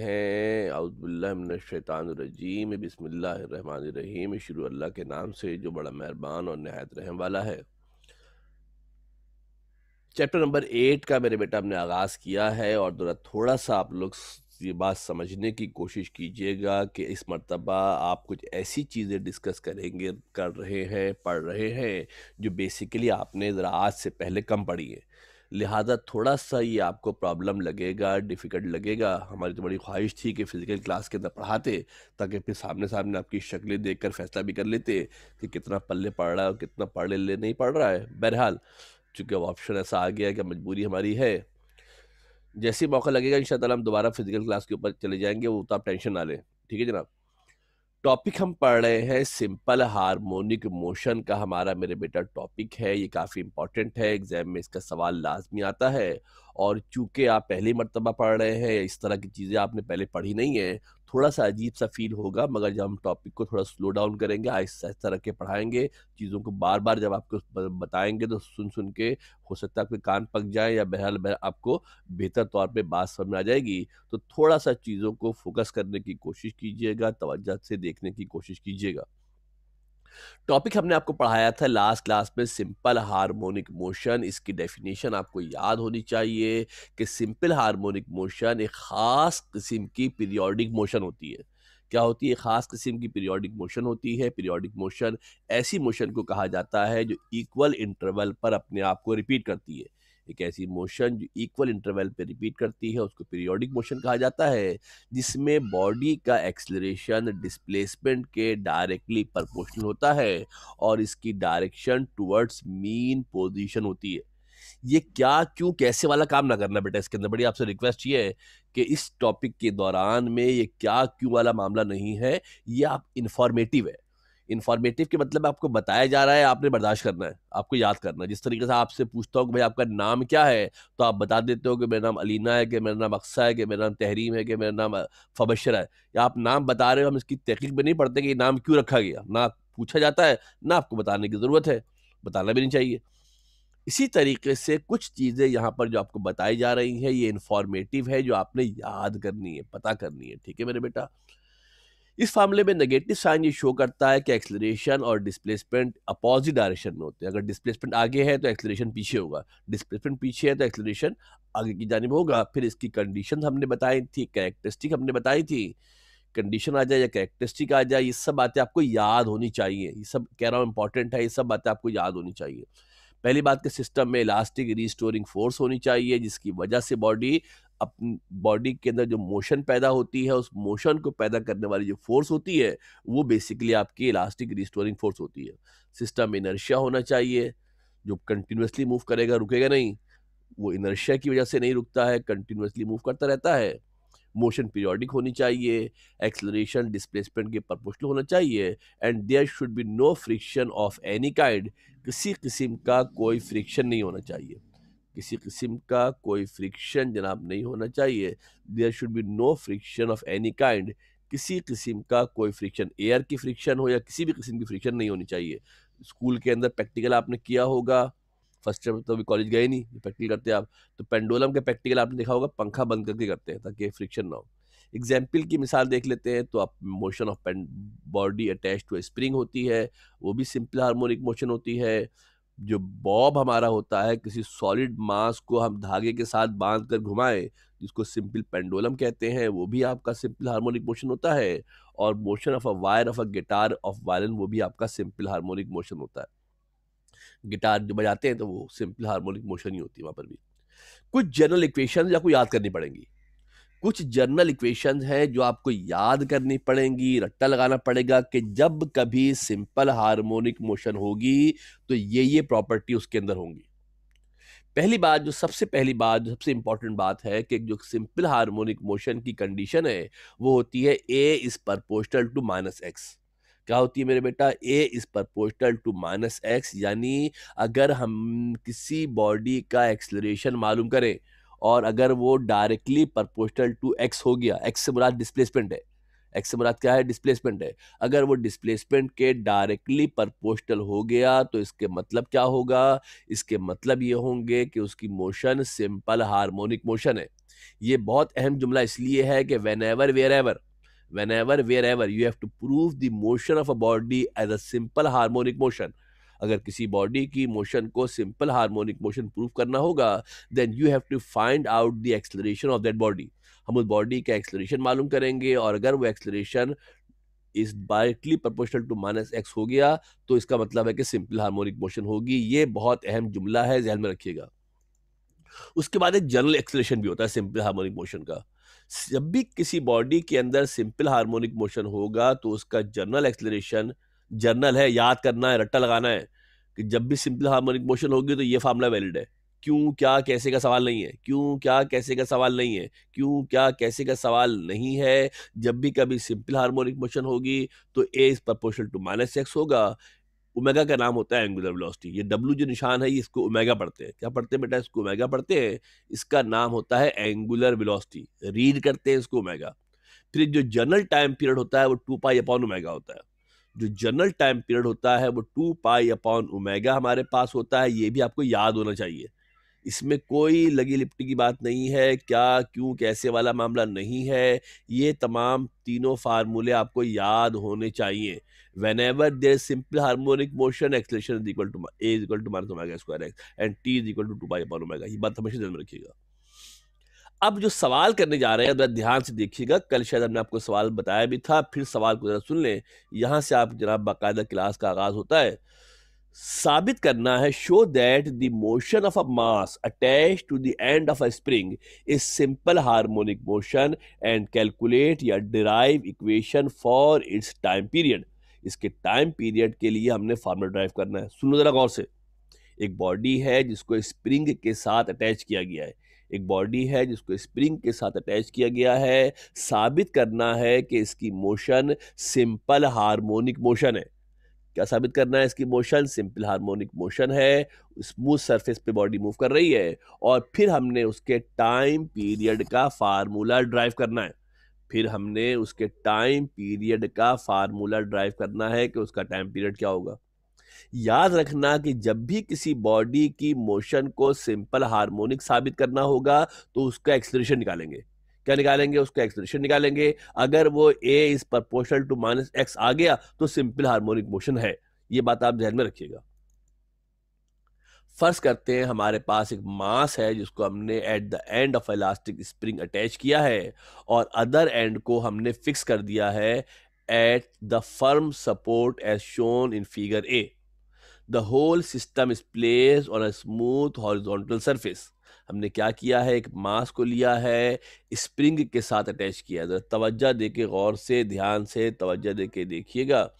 हैं अउदबिल्लाशैतानरजीम बिसमीम शुरू अल्लाह के नाम से जो बड़ा मेहरबान और नहायत रहम वाला है चैप्टर नंबर एट का मेरे बेटा हमने आगाज़ किया है और ज़रा थोड़ा सा आप लोग ये बात समझने की कोशिश कीजिएगा कि इस मरतबा आप कुछ ऐसी चीज़ें डिस्कस करेंगे कर रहे हैं पढ़ रहे हैं जो बेसिकली आपने ज़रा आज से पहले कम पढ़ी है लिहाजा थोड़ा सा ये आपको प्रॉब्लम लगेगा डिफ़िकल्ट लगेगा हमारी तो बड़ी ख्वाहिश थी कि फ़िज़िकल क्लास के अंदर पढ़ाते ताकि फिर सामने सामने आपकी शक्लें देख कर फैसला भी कर लेते कि कितना पल्ले पढ़ रहा है और कितना पढ़ ले नहीं पढ़ रहा है बहरहाल चूँकि अब ऑप्शन ऐसा आ गया कि मजबूरी हमारी है जैसे ही मौका लगेगा इन हम दोबारा फिज़िकल क्लास के ऊपर चले जाएंगे वो तो आप टेंशन ना लें ठीक है जनाब टॉपिक हम पढ़ रहे हैं सिंपल हार्मोनिक मोशन का हमारा मेरे बेटा टॉपिक है ये काफ़ी इंपॉर्टेंट है एग्जाम में इसका सवाल लाजमी आता है और चूंकि आप पहली मरतबा पढ़ रहे हैं इस तरह की चीज़ें आपने पहले पढ़ी नहीं है थोड़ा सा अजीब सा फील होगा मगर जब हम टॉपिक को थोड़ा स्लो डाउन करेंगे आहिस्ता आहिस्ता रख के पढ़ाएंगे चीज़ों को बार बार जब आपको बताएंगे तो सुन सुन के हो सकता है आपके कान पक जाए या बहरहाल बहर आपको बेहतर तौर पे बात समझ में आ जाएगी तो थोड़ा सा चीज़ों को फोकस करने की कोशिश कीजिएगा तोज्जह से देखने की कोशिश कीजिएगा टॉपिक हमने आपको पढ़ाया था लास्ट क्लास में सिंपल हार्मोनिक मोशन इसकी डेफिनेशन आपको याद होनी चाहिए कि सिंपल हार्मोनिक मोशन एक ख़ास किस्म की पीरियोडिक मोशन होती है क्या होती है ख़ास किस्म की पीरियोडिक मोशन होती है पीरियोडिक मोशन ऐसी मोशन को कहा जाता है जो इक्वल इंटरवल पर अपने आप को रिपीट करती है एक ऐसी मोशन जो इक्वल इंटरवल पे रिपीट करती है उसको पीरियोडिक मोशन कहा जाता है जिसमें बॉडी का एक्सलरेशन डिस्प्लेसमेंट के डायरेक्टली प्रपोर्शनल होता है और इसकी डायरेक्शन टूवर्ड्स मीन पोजिशन होती है ये क्या क्यों कैसे वाला काम ना करना बेटा इसके अंदर बड़ी आपसे रिक्वेस्ट ये है कि इस टॉपिक के दौरान में ये क्या क्यों वाला मामला नहीं है ये आप इन्फॉर्मेटिव है इन्फॉर्मेटिव के मतलब आपको बताया जा रहा है आपने बर्दाश्त करना है आपको याद करना है जिस तरीके से आपसे पूछता हूँ कि भाई आपका नाम क्या है तो आप बता देते हो कि मेरा नाम अलीना है कि मेरा नाम अक्सा है कि मेरा नाम तहरीम है कि मेरा नाम फबशर है या आप नाम बता रहे हो हम इसकी तहकीक में नहीं पढ़ते कि नाम क्यों रखा गया ना पूछा जाता है ना आपको बताने की ज़रूरत है बताना भी नहीं चाहिए इसी तरीके से कुछ चीज़ें यहाँ पर जो आपको बताई जा रही हैं ये इन्फॉर्मेटिव है जो आपने याद करनी है पता करनी है ठीक है मेरे बेटा इस मामले में नेगेटिव साइन ये शो करता है कि एक्सलरेशन और डिस्प्लेसमेंट अपोजिट डायरेक्शन में होते हैं अगर डिस्प्लेसमेंट आगे है तो एक्सलरेशन पीछे होगा डिस्प्लेसमेंट पीछे है तो एक्सलरेशन आगे की जानब होगा फिर इसकी कंडीशन हमने बताई थी करेक्टरिस्टिक हमने बताई थी कंडीशन आ जाए या कैरेक्टरिस्टिक आ जाए ये सब बातें आपको याद होनी चाहिए ये सब कह रहा हूँ इंपॉर्टेंट है ये सब बातें आपको याद होनी चाहिए पहली बात के सिस्टम में इलास्टिक रिस्टोरिंग फोर्स होनी चाहिए जिसकी वजह से बॉडी अपनी बॉडी के अंदर जो मोशन पैदा होती है उस मोशन को पैदा करने वाली जो फोर्स होती है वो बेसिकली आपकी इलास्टिक रिस्टोरिंग फोर्स होती है सिस्टम में इनर्शिया होना चाहिए जो कंटिन्यूसली मूव करेगा रुकेगा नहीं वो इनर्शिया की वजह से नहीं रुकता है कंटिन्यूसली मूव करता रहता है मोशन पीरियोडिक होनी चाहिए एक्सलरेशन डिस्प्लेसमेंट के परपोशनल होना चाहिए and there should be no friction of any kind किसी किस्म का कोई फ्रिक्शन नहीं होना चाहिए किसी किस्म का कोई फ्रिक्शन जनाब नहीं होना चाहिए there should be no friction of any kind किसी किस्म का कोई फ्रिक्शन एयर की फ्रिक्शन हो या किसी भी किस्म की फ्रिक्शन नहीं होनी चाहिए स्कूल के अंदर प्रैक्टिकल आपने किया होगा फर्स्ट ईयर तो अभी कॉलेज गए नहीं प्रैक्टिकल करते आप तो पेंडोलम के प्रैक्टिकल आपने देखा होगा पंखा बंद करके करते हैं ताकि फ्रिक्शन ना हो एग्जाम्पल की मिसाल देख लेते हैं तो आप मोशन ऑफ पेंड बॉडी अटैच टू स्प्रिंग होती है वो भी सिंपल हार्मोनिक मोशन होती है जो बॉब हमारा होता है किसी सॉलिड मास को हम धागे के साथ बांध कर घुमाएं जिसको सिंपल पेंडोलम कहते हैं वो भी आपका सिंपल हार्मोनिक मोशन होता है और motion of a wire of a guitar of violin वो भी आपका सिंपल हार्मोनिक मोशन होता है गिटार जो बजाते हैं तो वो सिंपल हारमोनिक मोशन ही होती है वहाँ पर भी कुछ जनरल इक्वेशन आपको याद करनी पड़ेंगी कुछ जनरल इक्वेशन हैं जो आपको याद करनी पड़ेंगी रट्टा लगाना पड़ेगा कि जब कभी सिंपल हारमोनिक मोशन होगी तो ये ये प्रॉपर्टी उसके अंदर होंगी पहली बात जो सबसे पहली बात जो सबसे इंपॉर्टेंट बात है कि जो सिंपल हारमोनिक मोशन की कंडीशन है वो होती है a is proportional to minus x क्या होती है मेरे बेटा a is proportional to minus x यानी अगर हम किसी बॉडी का एक्सलरेशन मालूम करें और अगर वो डायरेक्टली प्रपोर्शनल टू एक्स हो गया एक्स से मुराद डिस्प्लेसमेंट है एक्स से मुराद क्या है डिस्प्लेसमेंट है अगर वो डिस्प्लेसमेंट के डायरेक्टली प्रपोर्शनल हो गया तो इसके मतलब क्या होगा इसके मतलब ये होंगे कि उसकी मोशन सिंपल हार्मोनिक मोशन है ये बहुत अहम जुमला इसलिए है कि whenever wherever whenever wherever you have to prove the motion of a body as a simple harmonic motion अगर किसी बॉडी की मोशन को सिंपल हार्मोनिक मोशन प्रूव करना होगा then you have to find out the acceleration of that body हम उस body का acceleration मालूम करेंगे और अगर वो acceleration is directly proportional to minus x हो गया तो इसका मतलब है कि सिंपल हार्मोनिक मोशन होगी ये बहुत अहम जुमला है जहन में रखिएगा उसके बाद एक जनरल एक्सलेशन भी होता है सिंपल हार्मोनिक मोशन का जब भी किसी बॉडी के अंदर सिंपल हार्मोनिक मोशन होगा तो उसका जर्नल एक्सलेशन जनरल है याद करना है रट्टा लगाना है कि जब भी सिंपल हार्मोनिक मोशन होगी तो ये फार्मूला वैलिड है क्यों क्या कैसे का सवाल नहीं है क्यों क्या कैसे का सवाल नहीं है क्यों क्या कैसे का सवाल नहीं है जब भी कभी सिंपल हार्मोनिक मोशन होगी तो a is proportional to minus x होगा ओमेगा का नाम होता है एंगुलर वेलोसिटी ये डब्ल्यू जो निशान है ये इसको ओमेगा पढ़ते हैं क्या पढ़ते हैं बेटा इसको ओमेगा पढ़ते हैं इसका नाम होता है एंगुलर वेलोसिटी रीड करते हैं इसको ओमेगा फिर जो जनरल टाइम पीरियड होता है वो टू पाई अपॉन ओमेगा होता है जो जनरल टाइम पीरियड होता है वो टू पाई अपॉन ओमेगा हमारे पास होता है ये भी आपको याद होना चाहिए इसमें कोई लगी लिपटी की बात नहीं है क्या क्यों कैसे वाला मामला नहीं है ये तमाम तीनों फार्मूले आपको याद होने चाहिए whenever there is simple harmonic motion acceleration is equal to a is equal to minus omega square x and t is equal to 2 pi upon omega ye baat hamesha dhyan mein rakhiyega अब जो सवाल करने जा रहे हैं जरा ध्यान से देखिएगा कल शायद हमने आपको सवाल बताया भी था फिर सवाल को जरा सुन लें यहाँ से आप जनाब बाकायदा क्लास का आगाज होता है साबित करना है show that the motion of a mass attach to the end of a spring is simple harmonic motion and calculate या derive equation for its time period इसके टाइम पीरियड के लिए हमने फार्मूला ड्राइव करना है सुनो जरा गौर से एक बॉडी है जिसको स्प्रिंग के साथ अटैच किया गया है एक बॉडी है जिसको स्प्रिंग के साथ अटैच किया गया है साबित करना है कि इसकी मोशन सिंपल हार्मोनिक मोशन है क्या साबित करना है इसकी मोशन सिंपल हार्मोनिक मोशन है स्मूथ सरफेस पे बॉडी मूव कर रही है और फिर हमने उसके टाइम पीरियड का फार्मूला ड्राइव करना है फिर हमने उसके टाइम पीरियड का फार्मूला ड्राइव करना है कि उसका टाइम पीरियड क्या होगा याद रखना कि जब भी किसी बॉडी की मोशन को सिंपल हार्मोनिक साबित करना होगा तो उसका एक्सलेशन निकालेंगे क्या निकालेंगे उसका एक्सलेशन निकालेंगे अगर वो a is proportional to minus x आ गया तो सिंपल हार्मोनिक मोशन है ये बात आप ध्यान में रखिएगा फर्ज करते हैं हमारे पास एक मास है जिसको हमने at the end of elastic spring attach किया है और अदर एंड को हमने फिक्स कर दिया है at the firm support as shown in figure a the whole system is place on a smooth horizontal surface हमने क्या किया है एक मास को लिया है स्प्रिंग के साथ अटैच किया है तो तवज्जा दे के गौर से ध्यान से तवज्जा दे के देखिएगा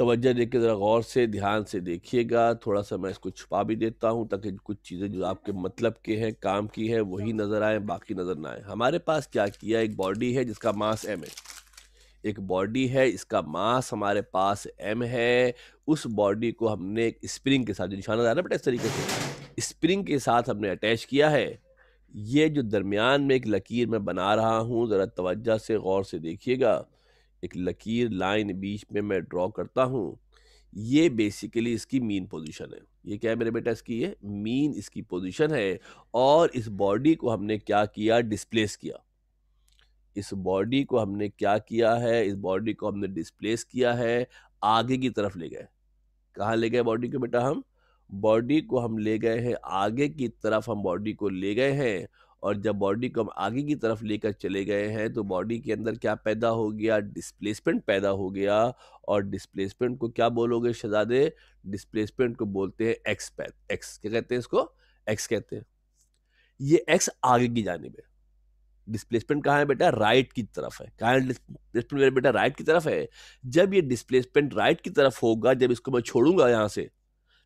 तवज्जो देकर ज़रा गौर से ध्यान से देखिएगा थोड़ा सा मैं इसको छुपा भी देता हूँ ताकि कुछ चीज़ें जो आपके मतलब के हैं काम की हैं वही नज़र आए बाकी नज़र ना आए हमारे पास क्या किया एक बॉडी है जिसका मास एम है एक बॉडी है इसका मास हमारे पास एम है उस बॉडी को हमने एक स्प्रिंग के साथ जो निशाना जा रहा है इस तरीके से स्प्रिंग के साथ हमने अटैच किया है ये जो दरमियान में एक लकीर मैं बना रहा हूँ ज़रा तवज्जा से गौर से देखिएगा एक लकीर लाइन बीच में मैं ड्रॉ करता हूँ ये बेसिकली इसकी मीन पोजीशन है ये क्या है मेरे बेटा इसकी ये मीन इसकी पोजीशन है और इस बॉडी को हमने क्या किया डिस्प्लेस किया इस बॉडी को हमने क्या किया है इस बॉडी को हमने डिस्प्लेस किया है आगे की तरफ ले गए कहाँ ले गए बॉडी को बेटा हम बॉडी को हम ले गए हैं आगे की तरफ हम बॉडी को ले गए हैं और जब बॉडी को हम आगे की तरफ लेकर चले गए हैं तो बॉडी के अंदर क्या पैदा हो गया डिस्प्लेसमेंट पैदा हो गया और डिस्प्लेसमेंट को क्या बोलोगे शहजादे डिस्प्लेसमेंट को बोलते हैं एक्स पैद एक्स क्या कहते हैं इसको एक्स कहते हैं ये एक्स आगे की जानब है डिस्प्लेसमेंट कहाँ है बेटा राइट की तरफ है कहाँ है डिस्प्लेसमेंट बेटा राइट की तरफ है जब ये डिस्प्लेसमेंट राइट की तरफ होगा जब इसको मैं छोड़ूंगा यहाँ से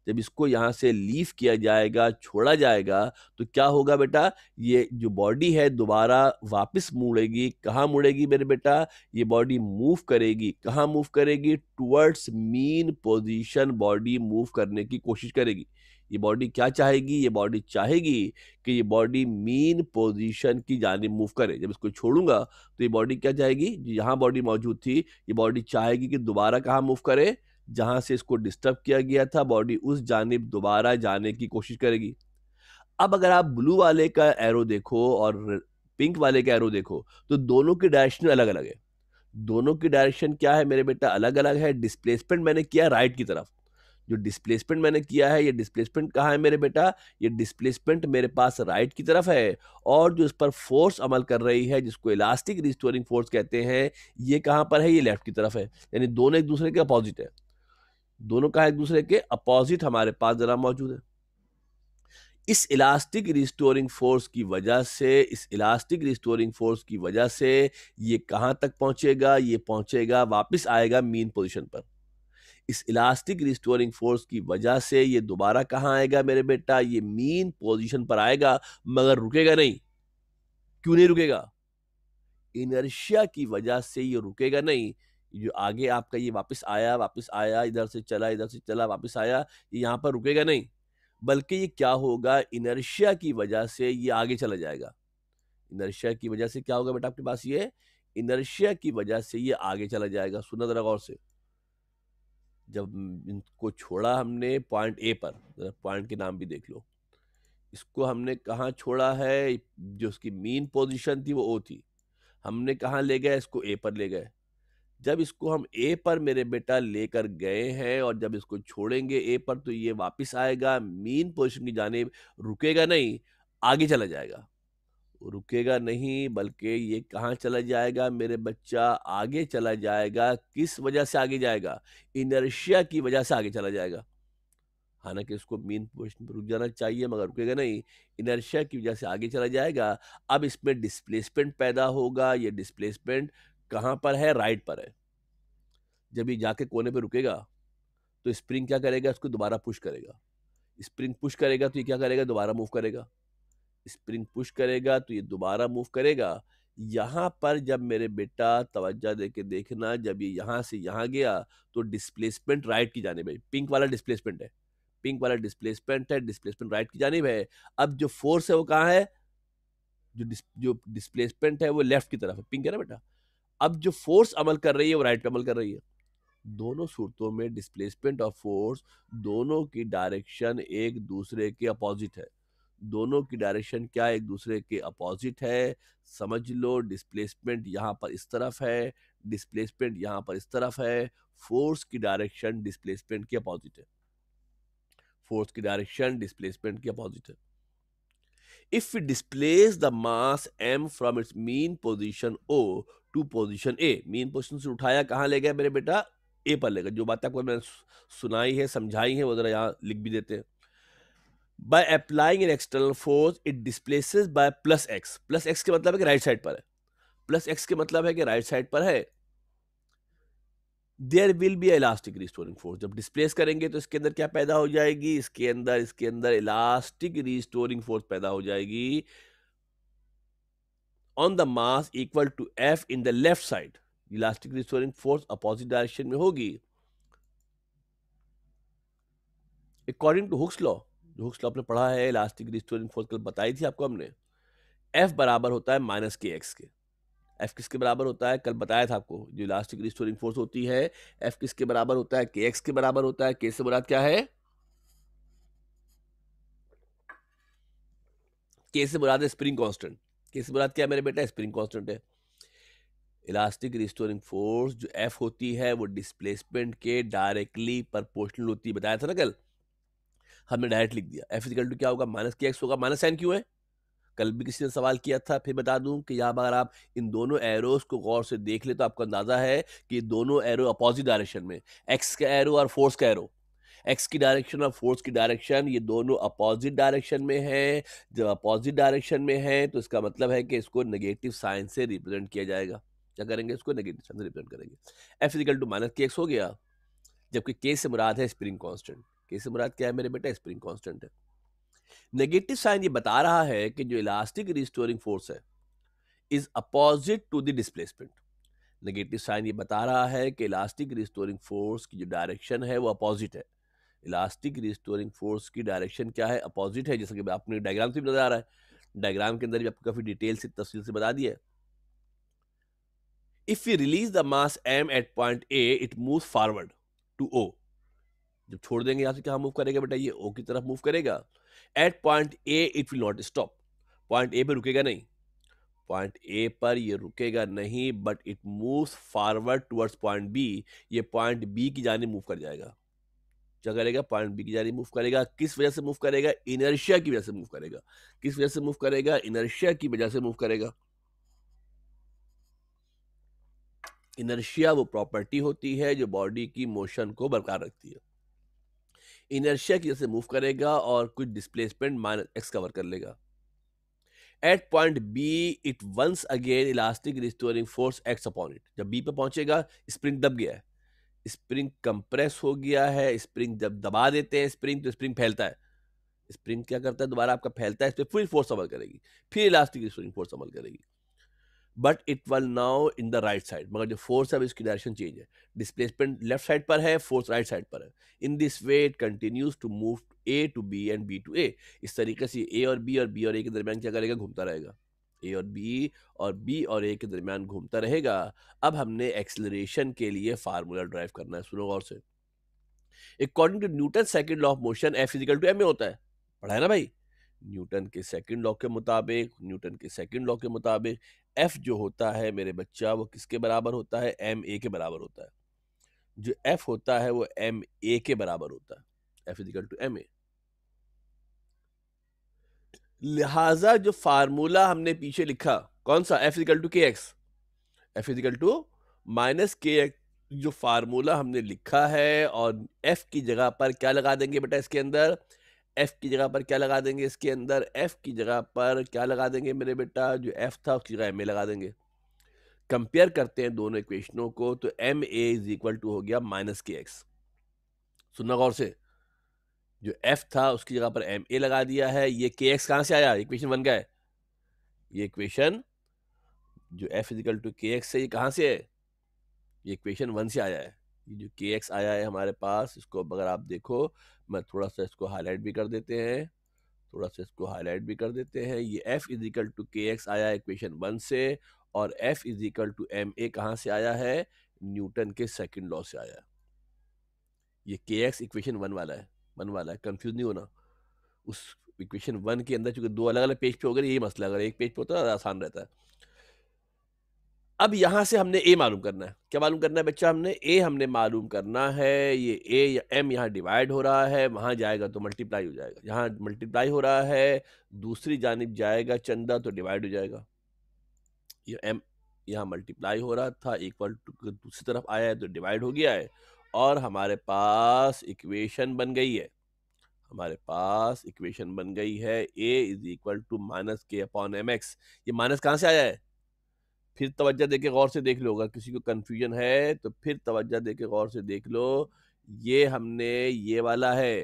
जब इसको यहाँ से लीव किया जाएगा छोड़ा जाएगा तो क्या होगा बेटा ये जो बॉडी है दोबारा वापस मुड़ेगी कहाँ मुड़ेगी मेरे बेटा ये बॉडी मूव करेगी कहाँ मूव करेगी towards mean position body move करने की कोशिश करेगी ये बॉडी क्या चाहेगी ये बॉडी चाहेगी कि ये बॉडी मीन पोजीशन की जानी मूव करे जब इसको छोड़ूंगा तो ये बॉडी क्या चाहेगी जो यहाँ बॉडी मौजूद थी ये बॉडी चाहेगी कि दोबारा कहाँ मूव करे जहां से इसको डिस्टर्ब किया गया था बॉडी उस जानब दोबारा जाने की कोशिश करेगी अब अगर आप ब्लू वाले का एरो देखो और पिंक वाले का एरो देखो तो दोनों की डायरेक्शन अलग अलग है दोनों की डायरेक्शन क्या है मेरे बेटा अलग अलग है डिस्प्लेसमेंट मैंने किया राइट की तरफ जो डिस्प्लेसमेंट मैंने किया है ये डिस्प्लेसमेंट कहाँ है मेरे बेटा ये डिस्प्लेसमेंट मेरे पास राइट की तरफ है और जो इस पर फोर्स अमल कर रही है जिसको इलास्टिक रिस्टोरिंग फोर्स कहते हैं ये कहाँ पर है ये लेफ्ट की तरफ है यानी दोनों एक दूसरे के अपोजिट है दोनों का एक दूसरे के अपोजिट हमारे पास जरा मौजूद है इस इलास्टिक रिस्टोरिंग फोर्स की वजह से इस इलास्टिक रिस्टोरिंग फोर्स की वजह से ये कहाँ तक पहुंचेगा ये पहुँचेगा वापस आएगा मीन पोजीशन पर इस इलास्टिक रिस्टोरिंग फोर्स की वजह से ये दोबारा कहाँ आएगा मेरे बेटा ये मीन पोजीशन पर आएगा मगर रुकेगा नहीं क्यों नहीं रुकेगा इनर्शिया की वजह से ये रुकेगा नहीं जो आगे आपका ये वापस आया वापस आया इधर से चला इधर से चला वापस आया ये यहाँ पर रुकेगा नहीं बल्कि ये क्या होगा इनर्शिया की वजह से ये आगे चला जाएगा इनर्शिया की वजह से क्या होगा बेटा आपके पास ये इनर्शिया की वजह से ये आगे चला जाएगा सुना जरा गौर से जब इनको छोड़ा हमने पॉइंट ए पर पॉइंट के नाम भी देख लो इसको हमने कहाँ छोड़ा है जो उसकी मीन पोजीशन थी वो ओ थी हमने कहाँ ले गए इसको ए पर ले गए जब इसको हम ए पर मेरे बेटा लेकर गए हैं और जब इसको छोड़ेंगे ए पर तो ये वापस आएगा मीन पोजिशन की जाने रुकेगा नहीं आगे चला जाएगा रुकेगा नहीं बल्कि ये कहाँ चला जाएगा मेरे बच्चा आगे चला जाएगा किस वजह से आगे जाएगा इनर्शिया की वजह से आगे चला जाएगा हालांकि इसको मीन पोजिशन पर रुक जाना चाहिए मगर रुकेगा नहीं इनर्शिया की वजह से आगे चला जाएगा अब इसमें डिस्प्लेसमेंट पैदा होगा ये डिस्प्लेसमेंट कहाँ पर है राइट पर है जब ये जाके कोने पे रुकेगा तो स्प्रिंग क्या करेगा उसको दोबारा पुश करेगा स्प्रिंग पुश करेगा तो ये क्या करेगा दोबारा मूव करेगा स्प्रिंग पुश करेगा तो ये दोबारा मूव करेगा यहाँ पर जब मेरे बेटा तवज्जा दे के देखना जब ये यहाँ से यहाँ गया तो डिस्प्लेसमेंट राइट की जानेब है पिंक वाला डिस्प्लेसमेंट है पिंक वाला डिस्प्लेसमेंट है डिस्प्लेसमेंट राइट की जानेब है अब जो फोर्स है वो कहाँ है जो डिस, जो डिस्प्लेसमेंट है वो लेफ्ट की तरफ है पिंक है ना बेटा अब जो फोर्स अमल कर रही है वो राइट पे अमल कर रही है दोनों सूरतों में डिस्प्लेसमेंट ऑफ फोर्स दोनों की डायरेक्शन एक दूसरे के अपोजिट है दोनों की डायरेक्शन क्या एक दूसरे के अपोजिट है समझ लो डिस्प्लेसमेंट यहाँ पर इस तरफ है डिस्प्लेसमेंट यहाँ पर इस तरफ है फोर्स की डायरेक्शन डिस्प्लेसमेंट के अपोजिट है फोर्स की डायरेक्शन डिस्प्लेसमेंट के अपोजिट है if you displace the mass m from its mean position o to position a mean position से उठाया कहाँ ले गया मेरे बेटा ए पर ले गया जो बातें आपको मैंने सुनाई है समझाई है वो जरा यहाँ लिख भी देते हैं by applying an external force it displaces by plus x plus x के मतलब है कि राइट साइड पर है प्लस एक्स के मतलब है कि राइट साइड पर है there will be elastic restoring force जब डिस्प्लेस करेंगे तो इसके अंदर क्या पैदा हो जाएगी इसके अंदर इसके अंदर इलास्टिक रिस्टोरिंग फोर्स पैदा हो जाएगी on the mass equal to f in the left side elastic restoring force opposite direction में होगी अकॉर्डिंग टू हुक्स लॉ जो हुक्स लॉ आपने पढ़ा है इलास्टिक रिस्टोरिंग फोर्स कल बताई थी आपको हमने एफ बराबर होता है माइनस के एक्स के एफ किसके बराबर होता है कल बताया था आपको जो इलास्टिक रिस्टोरिंग फोर्स होती है एफ किसके बराबर होता है के एक्स के बराबर होता है के से मुराद क्या है के से मुराद है स्प्रिंग कांस्टेंट कि इस बात क्या मेरे बेटा स्प्रिंग कांस्टेंट है इलास्टिक रिस्टोरिंग फोर्स जो एफ होती है वो डिस्प्लेसमेंट के डायरेक्टली प्रपोर्शनल होती है बताया था ना कल हमने डायरेक्ट लिख दिया एफ इजिकल टू क्या होगा माइनस के एक्स होगा माइनस साइन क्यों है कल भी किसी ने सवाल किया था फिर बता दूं कि यहाँ अगर आप इन दोनों एरोस को गौर से देख ले तो आपको अंदाजा है कि दोनों एरो अपोजिट डायरेक्शन में एक्स का एरो और फोर्स का एरो एक्स की डायरेक्शन और फोर्स की डायरेक्शन ये दोनों अपोजिट डायरेक्शन में है जब अपोजिट डायरेक्शन में है तो इसका मतलब है कि इसको नेगेटिव साइन से रिप्रेजेंट किया जाएगा क्या करेंगे इसको नेगेटिव साइन से रिप्रेजेंट करेंगे f is equal to minus k x हो गया जबकि के से मुराद है स्प्रिंग कॉन्स्टेंट के से मुराद क्या है मेरे बेटा स्प्रिंग कॉन्स्टेंट है नेगेटिव साइन ये बता रहा है कि जो इलास्टिक रिस्टोरिंग फोर्स है is opposite to the displacement negative sign ये बता रहा है कि इलास्टिक रिस्टोरिंग फोर्स की जो डायरेक्शन है वो अपोजिट है इलास्टिक रिस्टोरिंग फोर्स की डायरेक्शन क्या है अपोजिट है जैसा कि आपने डायग्राम से भी नजर आ रहा है डायग्राम के अंदर भी आपको काफ़ी डिटेल से तफसील से बता दिया if you release the mass m at point a it move forward to o जब छोड़ देंगे यहां से क्या मूव करेगा बेटा ये ओ की तरफ मूव करेगा at point a it will not stop point a पर रुकेगा नहीं पॉइंट ए पर ये रुकेगा नहीं but it moves forward towards point b ये पॉइंट बी की जाने मूव कर जाएगा क्या करेगा पॉइंट बी की जारी मूव करेगा किस वजह से मूव करेगा इनर्शिया की वजह से मूव करेगा किस वजह से मूव करेगा इनर्शिया की वजह से मूव करेगा इनर्शिया वो प्रॉपर्टी होती है जो बॉडी की मोशन को बरकरार रखती है इनर्शिया की वजह से मूव करेगा और कुछ डिस्प्लेसमेंट माइनस एक्स कवर कर लेगा at point b it once again elastic restoring force acts upon it जब बी पे पहुंचेगा स्प्रिंग दब गया है स्प्रिंग कंप्रेस हो गया है स्प्रिंग जब दबा देते हैं स्प्रिंग तो स्प्रिंग फैलता है स्प्रिंग क्या करता है दोबारा आपका फैलता है इस पर फिर फोर्स अमल करेगी फिर इलास्टिक स्प्रिंग फोर्स अमल करेगी but it will now in the right side मगर जो फोर्स है इसकी डायरेक्शन चेंज है डिस्प्लेसमेंट लेफ्ट साइड पर है फोर्स राइट साइड पर है in this way it continues to move a to b and b to a इस तरीके से ए और बी और बी और ए के दरमियान क्या करेगा घूमता रहेगा ए और बी और बी और ए के दरमियान घूमता रहेगा अब हमने एक्सलरेशन के लिए फार्मूला ड्राइव करना है सुनो गौर से according to Newton second law of motion a f is equal to m a होता है पढ़ा है ना भाई न्यूटन के सेकेंड लॉ के मुताबिक न्यूटन के सेकेंड लॉ के मुताबिक एफ जो होता है मेरे बच्चा वो किसके बराबर होता है एम ए के बराबर होता है जो एफ होता है वो एम ए के बराबर होता है f is equal to m a लिहाजा जो फार्मूला हमने पीछे लिखा कौन सा f is equal to k x f is equal to minus k x जो फार्मूला हमने लिखा है और एफ की जगह पर क्या लगा देंगे बेटा इसके अंदर एफ की जगह पर क्या लगा देंगे इसके अंदर एफ की जगह पर क्या लगा देंगे मेरे बेटा जो एफ था उसकी जगह एम ए लगा देंगे कंपेयर करते हैं दोनों इक्वेशनों को तो m a is equal to हो गया माइनस के एक्स सुनना गौर से जो एफ था उसकी जगह पर एम ए लगा दिया है ये के एक्स कहाँ से आया इक्वेशन बन है ये इक्वेशन जो f is equal to k x है ये कहाँ से है ये इक्वेशन वन से आया है ये जो के एक्स आया है हमारे पास इसको अगर आप देखो मैं थोड़ा सा इसको हाईलाइट भी कर देते हैं थोड़ा सा इसको हाईलाइट भी कर देते हैं ये f is equal to k x आया है इक्वेशन वन से और f is equal to m a कहाँ से आया है न्यूटन के सेकेंड लॉ से आया ये के एक्स इक्वेशन वन वाला है वन वाला है कन्फ्यूज नहीं होना उस इक्वेशन वन के अंदर चूंकि दो अलग अलग पेज पे हो गए यही मसला अगर एक पेज पे होता है आसान रहता है अब यहाँ से हमने ए मालूम करना है क्या मालूम करना है बच्चा हमने ए हमने मालूम करना है ये ए या एम यहाँ डिवाइड हो रहा है वहाँ जाएगा तो मल्टीप्लाई हो जाएगा यहाँ मल्टीप्लाई हो रहा है दूसरी जानब जाएगा चंदा तो डिवाइड हो जाएगा ये एम यहाँ मल्टीप्लाई हो रहा था इक्वल टू दूसरी तरफ आया है तो डिवाइड हो गया है और हमारे पास इक्वेशन बन गई है हमारे पास इक्वेशन बन गई है a is equal to minus के अपॉन एम एक्स ये माइनस कहाँ से आया है फिर तवज्जा देके गौर से देख लो अगर किसी को कन्फ्यूजन है तो फिर तवज्जा देके गौर से देख लो ये हमने ये वाला है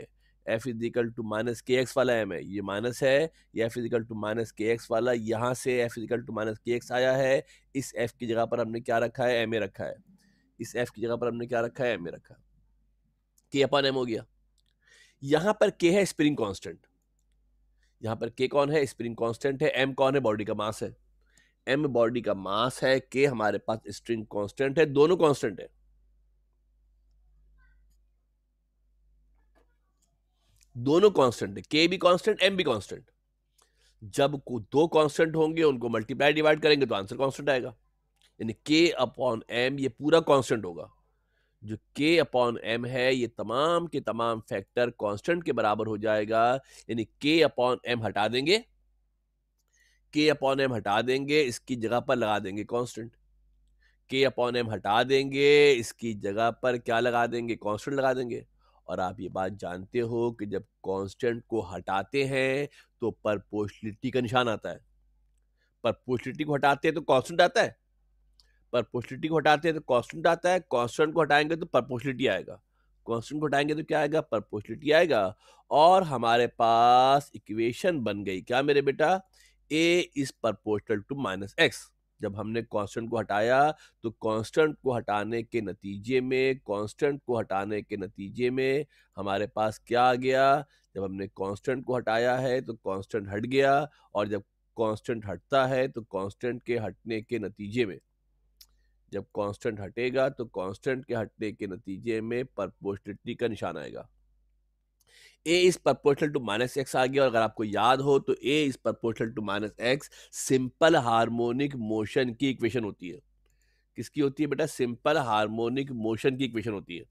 f is equal to minus k x वाला एम है ये माइनस है ये f is equal to minus k x वाला यहाँ से f is equal to minus k x आया है इस एफ की जगह पर हमने क्या रखा है एम ए रखा है इस एफ की जगह पर हमने क्या रखा है एम ए रखा के अपन एम हो गया यहां पर के है स्प्रिंग कॉन्स्टेंट यहां पर के कौन है स्प्रिंग कॉन्स्टेंट है एम कौन है बॉडी का मास है एम बॉडी का मास है के हमारे पास स्ट्रिंग कॉन्स्टेंट है दोनों कॉन्स्टेंट है दोनों कांस्टेंट है के भी कांस्टेंट एम भी कांस्टेंट जब दो कांस्टेंट होंगे उनको मल्टीप्लाई डिवाइड करेंगे तो आंसर कांस्टेंट आएगा यानी के अपॉन एम ये पूरा कांस्टेंट होगा जो के अपॉन एम है ये तमाम के तमाम फैक्टर कांस्टेंट के बराबर हो जाएगा यानी के अपॉन एम हटा देंगे के अपॉन एम हटा देंगे इसकी जगह पर लगा देंगे कांस्टेंट के अपॉन एम हटा देंगे इसकी जगह पर क्या लगा देंगे कांस्टेंट लगा देंगे और आप ये बात जानते हो कि जब कांस्टेंट को हटाते हैं तो परपोशलिटी का निशान आता है परपोस्टलिटी को हटाते हैं तो कांस्टेंट आता है परपोशलिटी को हटाते हैं तो कॉन्स्टेंट आता है कॉन्स्टेंट को हटाएंगे तो परपोशलिटी आएगा कॉन्स्टेंट को हटाएंगे तो क्या आएगा परपोशलिटी आएगा और हमारे पास इक्वेशन बन गई क्या मेरे बेटा a is proportional to minus x जब हमने कांस्टेंट को हटाया तो कांस्टेंट को हटाने के नतीजे में कांस्टेंट को हटाने के नतीजे में हमारे पास क्या आ गया जब हमने कांस्टेंट को हटाया है तो कांस्टेंट हट गया और जब कांस्टेंट हटता है तो कांस्टेंट के हटने के नतीजे में जब कांस्टेंट हटेगा तो कांस्टेंट के हटने के नतीजे में परपोस्टिटी का निशान आएगा a is proportional to minus x आ गया और अगर आपको याद हो तो a is proportional to minus x simple harmonic motion की इक्वेशन होती है किसकी होती है बेटा सिंपल हार्मोनिक मोशन की इक्वेशन होती है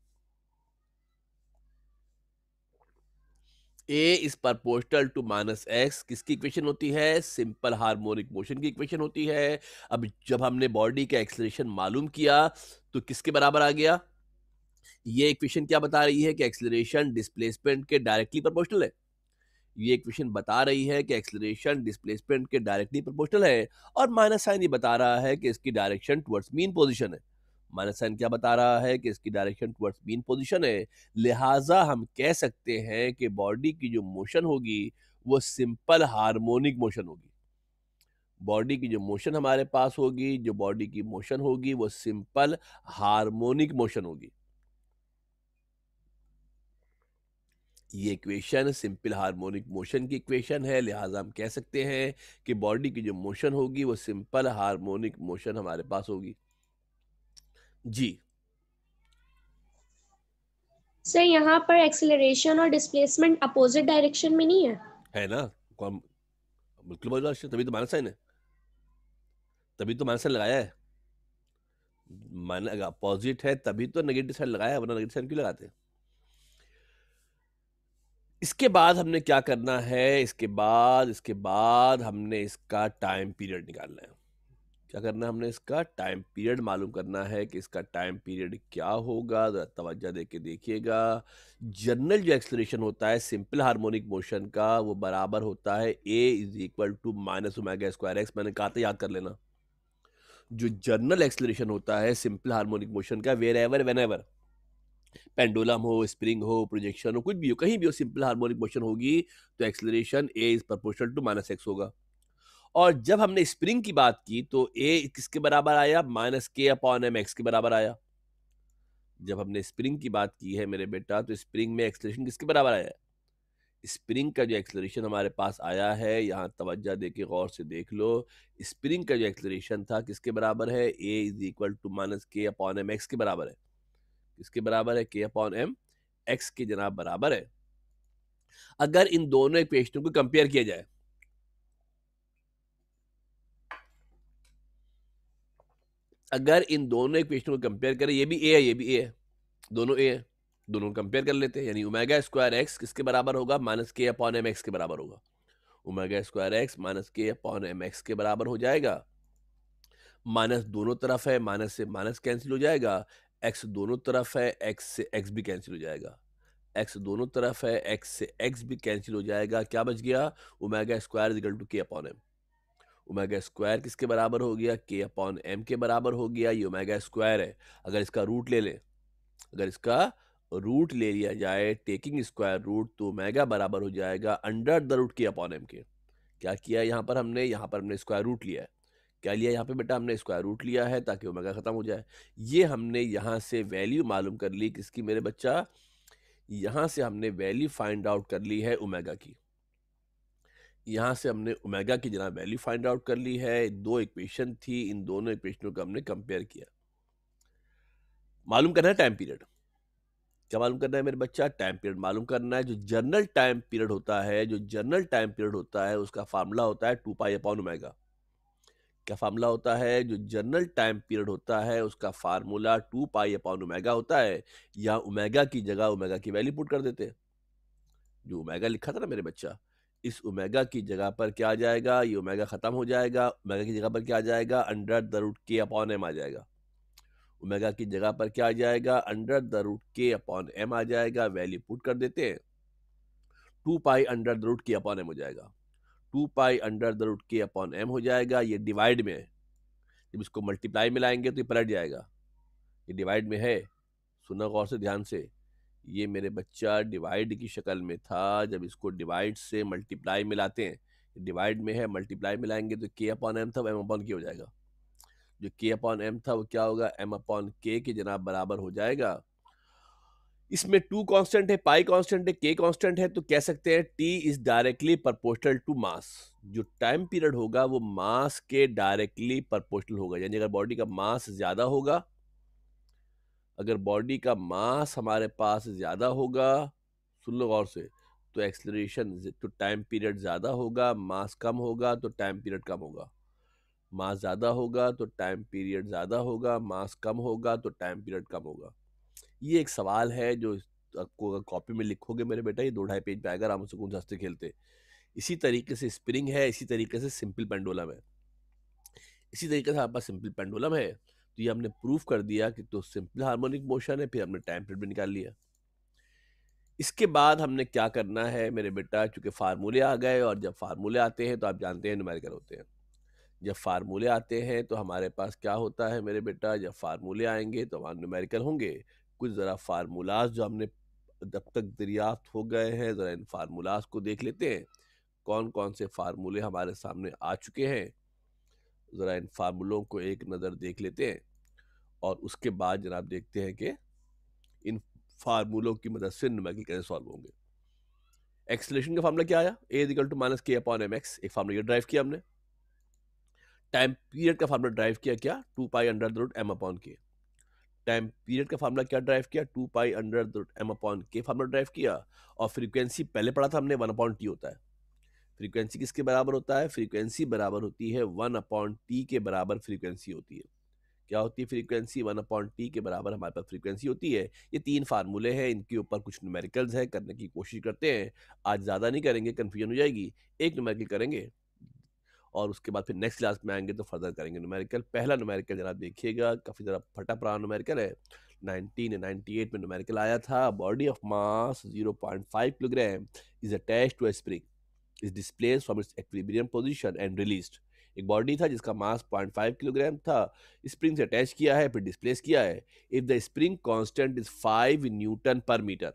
a is proportional to minus x किसकी इक्वेशन होती है सिंपल हार्मोनिक मोशन की इक्वेशन होती है अब जब हमने बॉडी का एक्सलेशन मालूम किया तो किसके बराबर आ गया ये इक्वेशन क्या बता रही है कि एक्सलेशन डिस्प्लेसमेंट के डायरेक्टली प्रपोर्शनल है ये इक्वेशन बता रही है कि एक्सलेशन डिस्प्लेसमेंट के डायरेक्टली प्रपोर्शनल है और माइनस साइन ये बता रहा है कि इसकी डायरेक्शन टुवर्ड्स मीन पोजिशन है माइनस साइन क्या बता रहा है कि इसकी डायरेक्शन टुवर्ड्स मीन पोजीशन है लिहाजा हम कह सकते हैं कि बॉडी की जो मोशन होगी वो सिंपल हार्मोनिक मोशन होगी बॉडी की जो मोशन हमारे पास होगी जो बॉडी की मोशन होगी वो सिंपल हार्मोनिक मोशन होगी ये इक्वेशन सिंपल हार्मोनिक मोशन की इक्वेशन है लिहाजा हम कह सकते हैं कि बॉडी की जो मोशन होगी वो सिंपल हार्मोनिक मोशन हमारे पास होगी जी सर यहाँ पर एक्सेलरेशन और डिस्प्लेसमेंट अपोजिट डायरेक्शन में नहीं है है ना बिल्कुल तभी तो माइनस साइन है तभी तो माइनस साइन लगाया है माइनस अपोजिट है तभी तो नेगेटिव साइन तो लगाया है वरना नेगेटिव साइन क्यों लगाते हैं इसके बाद हमने क्या करना है इसके बाद इसके बाद हमने इसका टाइम पीरियड निकालना है क्या करना है हमने इसका टाइम पीरियड मालूम करना है कि इसका टाइम पीरियड क्या होगा ज़रा तोज्जा दे के देखिएगा जनरल जो एक्सलेशन होता है सिंपल हार्मोनिक मोशन का वो बराबर होता है a is equal to minus omega square x मैंने कहा था याद कर लेना जो जनरल एक्सलेशन होता है सिंपल हार्मोनिक मोशन का wherever whenever pendulum हो स्प्रिंग हो प्रोजेक्शन हो कुछ भी हो कहीं भी हो सिंपल हार्मोनिक मोशन होगी तो acceleration a is proportional to minus x होगा और जब हमने स्प्रिंग की बात की तो ए किसके बराबर आया माइनस के अपॉन एम एक्स के बराबर आया जब हमने स्प्रिंग की बात की है मेरे बेटा तो स्प्रिंग में एक्सलेशन किसके बराबर आया स्प्रिंग का जो एक्सलेशन हमारे पास आया है यहाँ तवज्जा दे के गौर से देख लो स्प्रिंग का जो एक्सलेशन था किसके बराबर है a is equal to minus के अपॉन एम एक्स के बराबर है किसके बराबर है के अपॉन एम एक्स के जनाब बराबर है अगर इन दोनों इक्वेशनों को कंपेयर किया जाए अगर इन दोनों इक्वेशन को कंपेयर करें ये भी ए है ये भी ए है दोनों ए है दोनों कंपेयर कर लेते हैं यानी उमेगा स्क्वायर एक्स किसके बराबर होगा माइनस के अपॉन एम एक्स के बराबर होगा उमेगा स्क्वायर एक्स माइनस के अपॉन एम एक्स के बराबर हो जाएगा माइनस दोनों तरफ है माइनस से माइनस कैंसिल हो जाएगा एक्स दोनों तरफ है एक्स से एक्स भी कैंसिल हो जाएगा एक्स दोनों तरफ है एक्स से एक्स भी कैंसिल हो जाएगा क्या बच गया उमेगा स्क्वायर इजकल टू के अपॉन एम ओमेगा स्क्वायर किसके बराबर हो गया के अपॉन एम के बराबर हो गया ये ओमेगा स्क्वायर है अगर इसका रूट ले लें अगर इसका रूट ले लिया जाए टेकिंग स्क्वायर रूट तो ओमेगा बराबर हो जाएगा अंडर द रूट के अपॉन एम के क्या किया यहाँ पर हमने यहाँ पर हमने स्क्वायर रूट लिया है क्या लिया यहाँ पे बेटा हमने स्क्वायर रूट लिया है ताकि ओमेगा ख़त्म हो जाए ये हमने यहाँ से वैल्यू मालूम कर ली किसकी मेरे बच्चा यहाँ से हमने वैल्यू फाइंड आउट कर ली है ओमेगा की यहाँ से हमने ओमेगा की जना वैल्यू फाइंड आउट कर ली है दो इक्वेशन थी इन दोनों इक्वेशनों को हमने कंपेयर किया मालूम करना है टाइम पीरियड क्या मालूम करना है मेरे बच्चा टाइम पीरियड मालूम करना है जो जर्नल टाइम पीरियड होता है जो जर्नल टाइम पीरियड होता है उसका फार्मूला होता है टू पाई अपॉन ओमेगा क्या फार्मूला होता है जो जर्नल टाइम पीरियड होता है उसका formula two pi upon omega होता है या ओमेगा की जगह ओमेगा की वैल्यू पुट कर देते हैं जो ओमेगा लिखा था ना मेरे बच्चा इस ओमेगा की जगह पर क्या आ जाएगा ये ओमेगा ख़त्म हो जाएगा ओमेगा की जगह पर क्या आ जाएगा अंडर द रूट के अपॉन एम आ जाएगा ओमेगा की जगह पर क्या आ जाएगा अंडर द रूट के अपॉन एम आ जाएगा वैल्यू पुट कर देते हैं two pi under the root के अपॉन एम हो जाएगा two pi under the root के अपॉन एम हो जाएगा ये डिवाइड में है जब इसको मल्टीप्लाई में लाएंगे तो ये पलट जाएगा ये डिवाइड में है सुना गौर से ध्यान से ये मेरे बच्चा डिवाइड की शक्ल में था जब इसको डिवाइड से मल्टीप्लाई मिलाते हैं डिवाइड में है मल्टीप्लाई मिलाएंगे तो के अपॉन एम था एम अपॉन के हो जाएगा जो के अपॉन एम था वो क्या होगा एम अपॉन के के जनाब बराबर हो जाएगा इसमें टू कांस्टेंट है पाई कांस्टेंट है के कांस्टेंट है तो कह सकते हैं t is directly proportional to mass जो टाइम पीरियड होगा वो मास के डायरेक्टली परपोस्टल होगा यानी अगर बॉडी का मास ज़्यादा होगा अगर बॉडी का मास हमारे पास ज़्यादा होगा सुन लो गौर से तो एक्सलरेशन तो टाइम पीरियड ज़्यादा होगा मास कम होगा तो टाइम पीरियड कम होगा मास ज़्यादा होगा तो टाइम पीरियड ज़्यादा होगा मास कम होगा तो टाइम पीरियड कम होगा ये एक सवाल है जो आपको अगर कॉपी में लिखोगे मेरे बेटा ये दो ढाई पेज पे आएगा से कौन हंसते खेलते इसी तरीके से स्प्रिंग है इसी तरीके से सिंपल पेंडोलम है इसी तरीके से आपका पास सिंपल पेंडोलम है तो ये हमने प्रूव कर दिया कि तो सिंपल हार्मोनिक मोशन है फिर हमने टाइम पीरियड भी निकाल लिया इसके बाद हमने क्या करना है मेरे बेटा चूँकि फार्मूले आ गए और जब फार्मूले आते हैं तो आप जानते हैं नुमेरिकल होते हैं जब फार्मूले आते हैं तो हमारे पास क्या होता है मेरे बेटा जब फार्मूले आएंगे तो हमारे नुमेरिकल होंगे कुछ ज़रा फार्मूलाज जो हमने जब तक दरियाफ्त हो गए हैं ज़रा इन फार्मूलाज को देख लेते हैं कौन कौन से फार्मूले हमारे सामने आ चुके हैं ज़रा इन फार्मूलों को एक नज़र देख लेते हैं और उसके बाद जनाब देखते हैं कि इन फार्मूलों की मदद से नुमैकल कैसे सॉल्व होंगे एक्सलेशन का फार्मूला क्या आया ए टू माइनस के अपॉन एम एक्स एक फार्मूला ड्राइव किया हमने टाइम पीरियड का फार्मूला ड्राइव किया क्या two pi under root M upon K time period का फार्मूला क्या ड्राइव किया two pi under root M upon K formula derive किया और फ्रीक्वेंसी पहले पढ़ा था हमने वन अपॉन टी होता है फ्रीक्वेंसी किसके बराबर होता है फ्रीक्वेंसी बराबर होती है वन अपॉन टी के बराबर फ्रीक्वेंसी होती है क्या होती है फ्रीक्वेंसी वन अपॉन टी के बराबर हमारे पास फ्रीक्वेंसी होती है ये तीन फार्मूले हैं इनके ऊपर कुछ न्यूमेरिकल्स हैं करने की कोशिश करते हैं आज ज़्यादा नहीं करेंगे कन्फ्यूजन हो जाएगी एक न्यूमेरिकल करेंगे और उसके बाद फिर नेक्स्ट क्लास में आएंगे तो फर्दर करेंगे न्यूमेरिकल पहला न्यूमेरिकल जरा देखिएगा काफ़ी ज़रा फटा पुराना न्यूमेरिकल है नाइनटीन नाइनटी एट में न्यूमेरिकल आया था body of mass zero point five kilogram is attach to a spring is displace from its equilibrium position and released एक बॉडी था जिसका मास 0.5 किलोग्राम था स्प्रिंग से अटैच किया है फिर डिस्प्लेस किया है if the spring constant is 5 newton per metre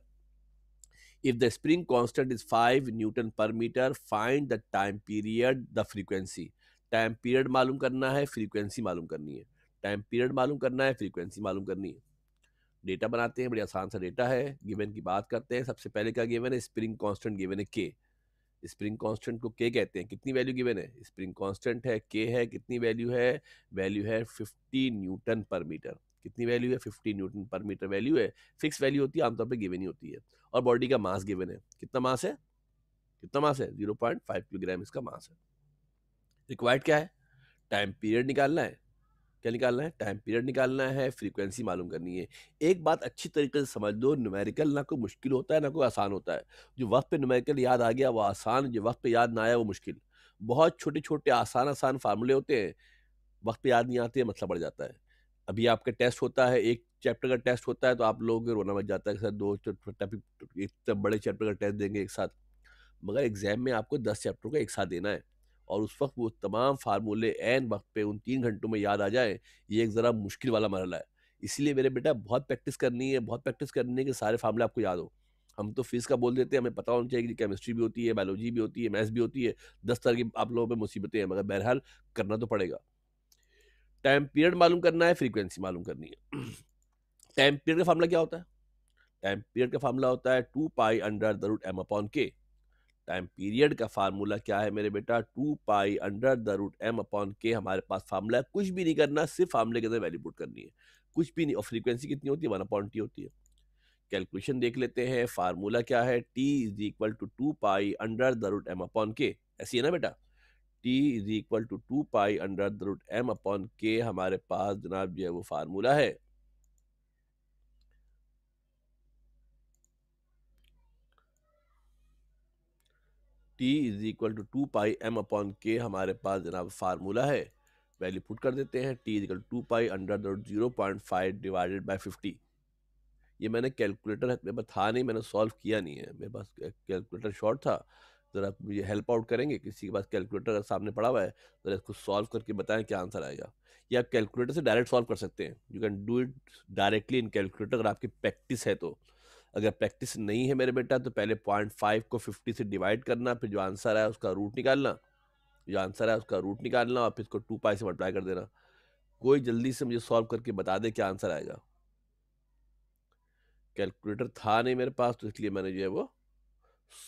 if the spring constant is 5 newton per metre find the time period the frequency time period मालूम करना है फ्रीक्वेंसी मालूम करनी है टाइम पीरियड मालूम करना है फ्रीक्वेंसी मालूम करनी है डेटा बनाते हैं बड़ी आसान सा डेटा है गिवन की बात करते हैं सबसे पहले क्या गिवन है स्प्रिंग कांस्टेंट गिवन है के स्प्रिंग कांस्टेंट को के कहते हैं कितनी वैल्यू गिवन है स्प्रिंग कांस्टेंट है के है कितनी वैल्यू है वैल्यू है फिफ्टी न्यूटन पर मीटर कितनी वैल्यू है fifty newton per metre value है फिक्स वैल्यू होती है आमतौर पर गिवन ही होती है और बॉडी का मास गिवन है कितना मास है कितना मास है 0.5 किलोग्राम इसका मास है रिक्वायर्ड क्या है टाइम पीरियड निकालना है क्या निकालना है टाइम पीरियड निकालना है फ्रीक्वेंसी मालूम करनी है एक बात अच्छी तरीके से समझ लो न्यूमेरिकल ना कोई मुश्किल होता है ना कोई आसान होता है जो वक्त पे न्यूमेरिकल याद आ गया वो आसान जो वक्त पे याद ना आया वो मुश्किल बहुत छोटे छोटे आसान आसान फार्मूले होते हैं वक्त पे याद नहीं आते मसला बढ़ जाता है अभी आपका टेस्ट होता है एक चैप्टर का टेस्ट होता है तो आप लोग रोना मच जाता है सर दो टॉपिक एक बड़े चैप्टर का टेस्ट देंगे एक साथ मगर एग्ज़ाम में आपको दस चैप्टर का एक साथ देना है और उस वक्त वो तमाम फार्मूले एन वक्त पे उन तीन घंटों में याद आ जाए ये एक ज़रा मुश्किल वाला मरला है इसीलिए मेरे बेटा बहुत प्रैक्टिस करनी है बहुत प्रैक्टिस करनी है कि सारे फार्मूले आपको याद हो हम तो फीस का बोल देते हैं हमें पता होना चाहिए कि केमिस्ट्री भी होती है बायोलॉजी भी होती है मैथ्स भी होती है दस तरह की आप लोगों पर मुसीबतें हैं मगर बहरहाल करना तो पड़ेगा टाइम पीरियड मालूम करना है फ्रीक्वेंसी मालूम करनी है टाइम पीरियड का फार्मूला क्या होता है टाइम पीरियड का फार्मूला होता है two pi under the root M upon K time period का फार्मूला क्या है मेरे बेटा two pi under the root M upon K हमारे पास फार्मूला है कुछ भी नहीं करना सिर्फ फार्मूले के अंदर वैल्यू पुट करनी है कुछ भी नहीं और फ्रीक्वेंसी कितनी होती है वन अपॉन टी होती है कैलकुलेशन देख लेते हैं फार्मूला क्या है T is equal to two pi under the root M upon K ऐसी है ना बेटा T is equal to two pi under the root M upon K हमारे पास जनाब जो है वो फार्मूला है T is equal to two pi M upon K हमारे पास जनाब फार्मूला है वैल्यू पुट कर देते हैं T is equal to pi under the zero point five divided by fifty ये मैंने कैलकुलेटर मेरे पास था नहीं मैंने सॉल्व किया नहीं है मेरे पास कैलकुलेटर शॉर्ट था ज़रा मुझे हेल्प आउट करेंगे किसी के पास कैलकुलेटर अगर सामने पड़ा हुआ है ज़रा इसको सॉल्व करके बताएं क्या आंसर आएगा या आप कैलकुलेटर से डायरेक्ट सॉल्व कर सकते हैं you can do it directly in calculator अगर आपकी प्रैक्टिस है तो अगर प्रैक्टिस नहीं है मेरे बेटा तो पहले पॉइंट फाइव को फिफ्टी से डिवाइड करना फिर जो आंसर आया उसका रूट निकालना जो आंसर है उसका रूट निकालना और फिर इसको टू पाई से मल्टीप्लाई कर देना कोई जल्दी से मुझे सॉल्व करके बता दे क्या आंसर आएगा कैलकुलेटर था नहीं मेरे पास तो इसलिए मैंने जो है वो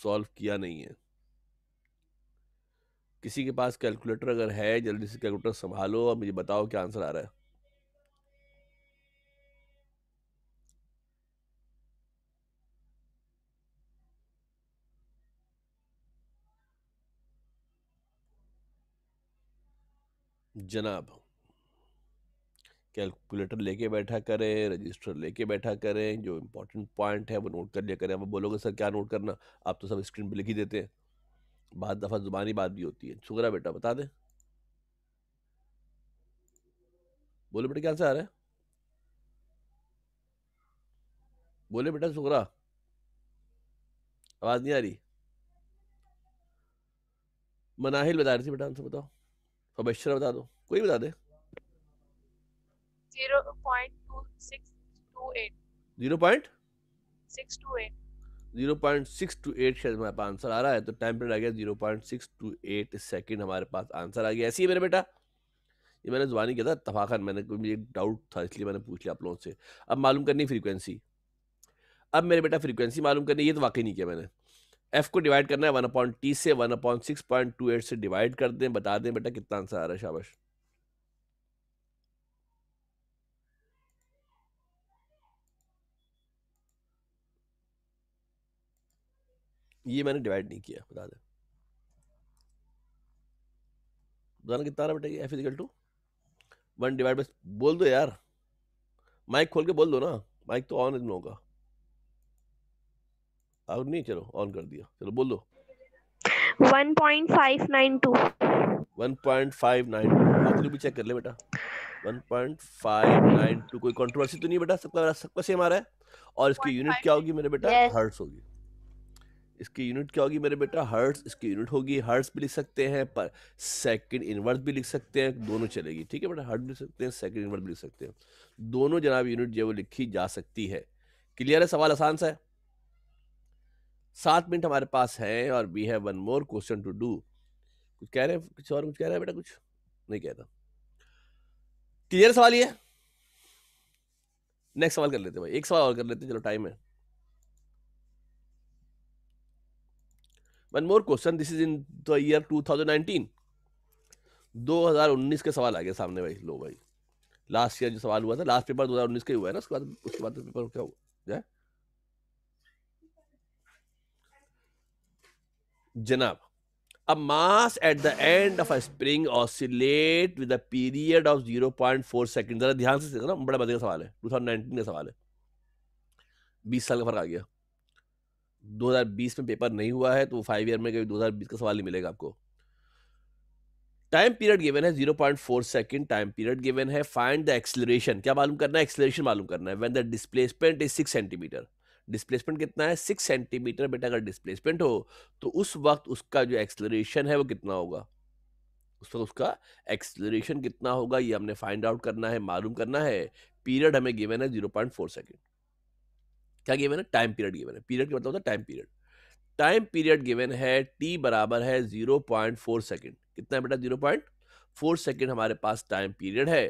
सॉल्व किया नहीं है किसी के पास कैलकुलेटर अगर है जल्दी से कैलकुलेटर संभालो और मुझे बताओ क्या आंसर आ रहा है जनाब कैलकुलेटर लेके बैठा करें रजिस्टर लेके बैठा करें जो इम्पोर्टेंट पॉइंट है वो नोट कर लिया करें अब बोलोगे सर क्या नोट करना आप तो सब स्क्रीन पे लिख ही देते हैं बहुत दफ़ा ज़ुबानी बात भी होती है शुक्रा बेटा बता दें बोले बेटा क्या से आ रहा है बोले बेटा शुक्रा आवाज़ नहीं आ रही मनाहिल बता रही थी बेटा आंसर बताओ फबशरा बता दो कोई बता दे शायद हमारे पास आंसर आ रहा है तो टाइम पीरियड आ गया हमारे पास आंसर आ गया ऐसी है मेरे बेटा ये मैंने जुबानी किया था तफाखन मैंने कोई मुझे डाउट था इसलिए मैंने पूछ लिया आप लोगों से अब मालूम करनी फ्रीक्वेंसी अब मेरे बेटा फ्रीक्वेंसी मालूम करनी ये तो वाकई नहीं किया मैंने एफ को डिवाइड करना है वन अपॉइंट टी से one upon six point two eight से डिवाइड कर दें बता दें बेटा कितना आंसर आ रहा है शाबाश ये मैंने डिवाइड नहीं किया बता दें बताना कितना आ रहा बेटा F is equal to one divide बस बोल दो यार माइक खोल के बोल दो ना माइक तो ऑन इन लोगों का और नहीं चलो ऑन कर दिया चलो बोल दो 1.592 1.592 भी चेक कर ले बेटा 1.592 कोई कंट्रोवर्सी तो नहीं बेटा सबका सबका सेम आ रहा है और इसकी यूनिट क्या होगी मेरे बेटा yes. हर्ट्स होगी इसकी यूनिट क्या होगी मेरे बेटा हर्ट्ज इसकी यूनिट होगी हर्ट्ज भी लिख सकते हैं पर सेकंड इनवर्स भी लिख सकते हैं दोनों चलेगी ठीक है बेटा हर्ट भी लिख सकते हैं सेकंड इनवर्स भी लिख सकते हैं दोनों जनाब यूनिट जो है वो लिखी जा सकती है क्लियर है सवाल आसान सा है सात मिनट हमारे पास हैं और we have one more question to do कुछ कह रहे हैं कुछ और कुछ कह रहे हैं बेटा कुछ नहीं कह रहा क्लियर सवाल ये नेक्स्ट सवाल कर लेते भाई एक सवाल और कर लेते चलो टाइम है one more question this is in the year 2019 2019 के सवाल आ गए सामने भाई लो भाई लास्ट ईयर जो सवाल हुआ था लास्ट पेपर 2019 का ही हुआ है ना उसके बाद उसके बाद पेपर क्या हुआ जाए जनाब अब mass at of end of a spring oscillate with a period of 0.4 second जरा ध्यान से ना बड़ा मजे का सवाल है 2019 का सवाल है 20 साल का फर्क आ गया 2020 में पेपर नहीं हुआ है तो फाइव ईयर में कभी 2020 का सवाल नहीं मिलेगा आपको टाइम पीरियड गिवन है 0.4 सेकेंड टाइम पीरियड गिवन है फाइंड द एक्सलरेशन क्या मालूम करना है एक्सलरेशन मालूम करना है when the displacement is six centimetre displacement कितना है सिक्स सेंटीमीटर बेटा अगर डिस्प्लेसमेंट हो तो उस वक्त उसका जो एक्सलरेशन है वो कितना होगा उस वक्त उसका एक्सलरेशन कितना होगा ये हमने फाइंड आउट करना है मालूम करना है पीरियड हमें गिवन है जीरो पॉइंट फोर सेकेंड क्या गिवन है टाइम पीरियड गिवन है पीरियड का मतलब होता है time period time period given है टी बराबर है जीरो पॉइंट फोर सेकेंड कितना है बेटा जीरो पॉइंट फोर सेकेंड हमारे पास टाइम पीरियड है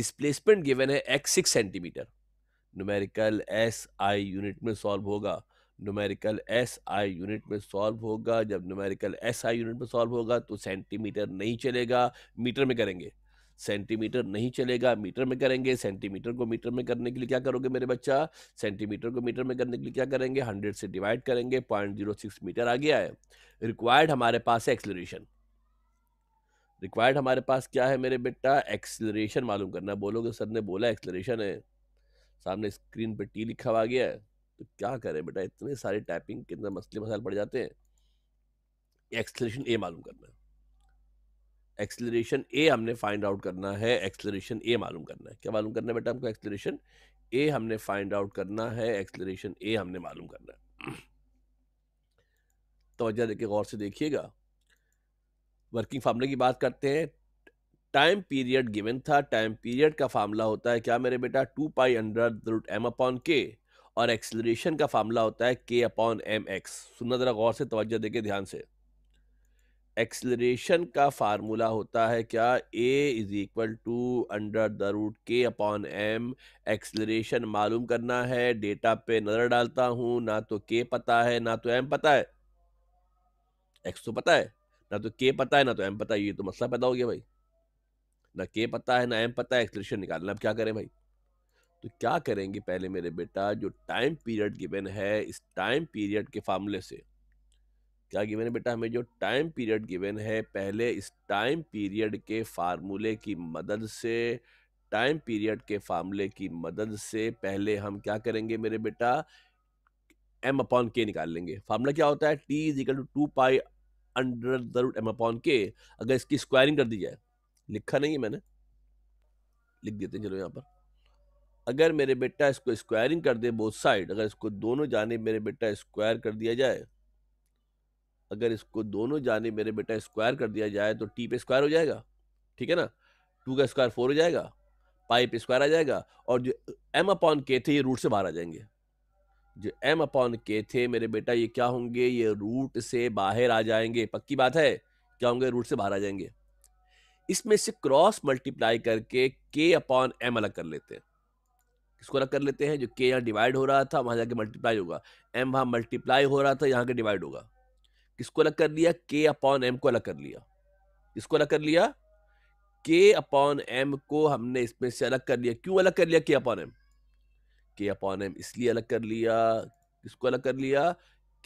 डिस्प्लेसमेंट गिवन है X six centimetre numerical S I unit में सॉल्व होगा नुमेरिकल एस आई यूनिट में सॉल्व होगा जब नुमेरिकल एस आई यूनिट में सॉल्व होगा तो सेंटीमीटर नहीं चलेगा मीटर में करेंगे सेंटीमीटर नहीं चलेगा मीटर में करेंगे सेंटीमीटर को मीटर में करने के लिए क्या करोगे मेरे बच्चा सेंटीमीटर को मीटर में करने के लिए क्या करेंगे हंड्रेड से डिवाइड करेंगे पॉइंट जीरो सिक्स मीटर आ गया है रिक्वायर्ड हमारे पास है एक्सलरेशन रिक्वायर्ड हमारे पास क्या है मेरे बेटा एक्सलरेशन मालूम करना बोलोगे सर ने बोला एक्सलरेशन है सामने स्क्रीन पे टी लिखा हुआ गया है तो क्या करें बेटा इतने सारे टाइपिंग के अंदर मसले मसाले पड़ जाते हैं एक्सलेशन ए मालूम करना है एक्सलेशन ए हमने फाइंड आउट करना है एक्सलेशन ए मालूम करना है क्या मालूम करना है बेटा हमको एक्सलेशन ए हमने फाइंड आउट करना है एक्सलेशन ए हमने मालूम करना है तो देखिए गौर से देखिएगा वर्किंग फार्मूले की बात करते हैं टाइम पीरियड गिवन था टाइम पीरियड का फार्मूला होता है क्या मेरे बेटा two pi under root M upon K और एक्सलरेशन का फार्मूला होता है के अपॉन एम एक्स सुनना ज़रा गौर से तोज्जो देके ध्यान से एक्सलरेशन का फार्मूला होता है क्या A is equal to under the root के अपॉन एम एक्सलरेशन मालूम करना है डेटा पे नज़र डालता हूँ ना तो के पता है ना तो एम पता है एक्स तो पता है ना तो के पता है ना तो एम पता है ये तो मसला पैदा हो गया भाई ना के पता है ना एम पता है एक्सप्रेशन निकालना अब क्या करें भाई तो क्या करेंगे पहले मेरे बेटा जो टाइम पीरियड गिवन है इस टाइम पीरियड के फार्मूले से क्या गिवन है बेटा हमें जो टाइम पीरियड गिवन है पहले इस टाइम पीरियड के फार्मूले की मदद से टाइम पीरियड के फार्मूले की मदद से पहले हम क्या करेंगे मेरे बेटा एम अपॉन के निकाल लेंगे फार्मूला क्या होता है T is equal to two pi under the root M upon K अगर इसकी स्क्वायरिंग कर दी जाए लिखा नहीं है मैंने लिख देते हैं चलो यहाँ पर अगर मेरे बेटा इसको स्क्वायरिंग कर दे बोथ साइड अगर इसको दोनों जाने मेरे बेटा स्क्वायर कर दिया जाए अगर इसको दोनों जाने मेरे बेटा स्क्वायर कर दिया जाए तो टी पे स्क्वायर हो जाएगा ठीक है ना टू का स्क्वायर फोर हो जाएगा पाई पे स्क्वायर आ जाएगा और जो एम अपॉन के थे ये रूट से बाहर आ जाएंगे जो एम अपॉन के थे मेरे बेटा ये क्या होंगे ये रूट से बाहर आ जाएंगे पक्की बात है क्या होंगे रूट से बाहर आ जाएंगे इसमें से क्रॉस मल्टीप्लाई करके के अपॉन एम अलग कर लेते हैं इसको अलग कर लेते हैं जो के यहाँ डिवाइड हो रहा था वहां जाके मल्टीप्लाई होगा एम वहां मल्टीप्लाई हो रहा था यहाँ के डिवाइड होगा किसको अलग कर लिया के अपॉन एम को अलग कर लिया इसको अलग कर लिया के अपॉन एम को हमने इसमें से अलग कर लिया क्यों अलग कर लिया K upon M K upon M इसलिए अलग कर लिया किसको अलग कर लिया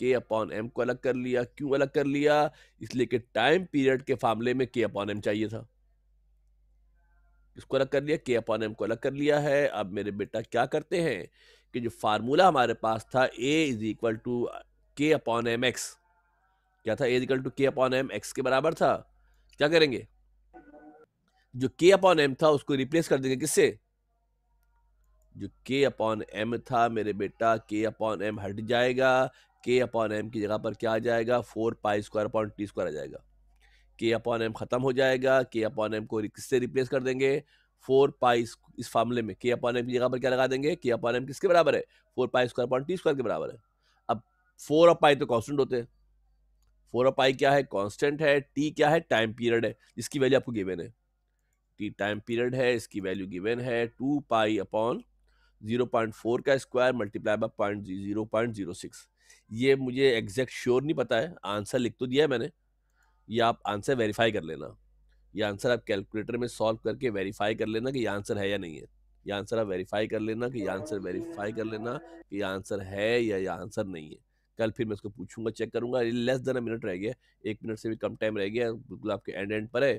के अपॉन एम को अलग कर लिया क्यों अलग कर लिया इसलिए कि टाइम पीरियड के फार्मूले में के अपॉन एम चाहिए था इसको अलग कर लिया के अपॉन एम को अलग कर लिया है अब मेरे बेटा क्या करते हैं कि जो फार्मूला हमारे पास था ए इज इक्वल टू के अपॉन एम एक्स क्या था एज इक्वल टू के अपॉन एम एक्स के बराबर था क्या करेंगे जो के अपॉन एम था उसको रिप्लेस कर देंगे किससे जो के अपॉन एम था मेरे बेटा के अपॉन एम हट जाएगा के अपॉन एम की जगह पर क्या आ जाएगा four pi square upon T square आ जाएगा के अपॉन एम खत्म हो जाएगा के अपॉन एम को किससे रिप्लेस कर देंगे फोर पाई इस फार्मूले में के अपॉन एम की जगह पर क्या लगा देंगे के अपॉन एम किसके बराबर है four pi square upon T square के बराबर है अब फोर और पाई तो कॉन्स्टेंट होते हैं फोर और पाई क्या है कॉन्स्टेंट है टी क्या है टाइम पीरियड है इसकी वैल्यू आपको गिवेन है टी टाइम पीरियड है इसकी वैल्यू गिवेन है two pi upon zero point four का square multiply by point zero point zero six ये मुझे एग्जैक्ट श्योर नहीं पता है आंसर लिख तो दिया है मैंने ये आप आंसर वेरीफाई कर लेना ये आंसर आप कैलकुलेटर में सॉल्व करके वेरीफाई कर लेना कि ये आंसर है या नहीं है ये आंसर आप वेरीफाई कर लेना कि ये आंसर वेरीफाई कर लेना कि ये आंसर है या ये आंसर नहीं है कल फिर मैं उसको पूछूंगा चेक करूंगा लेस देन अ मिनट रह गया एक मिनट से भी कम टाइम रह गया बिल्कुल आपके एंड एंड पर है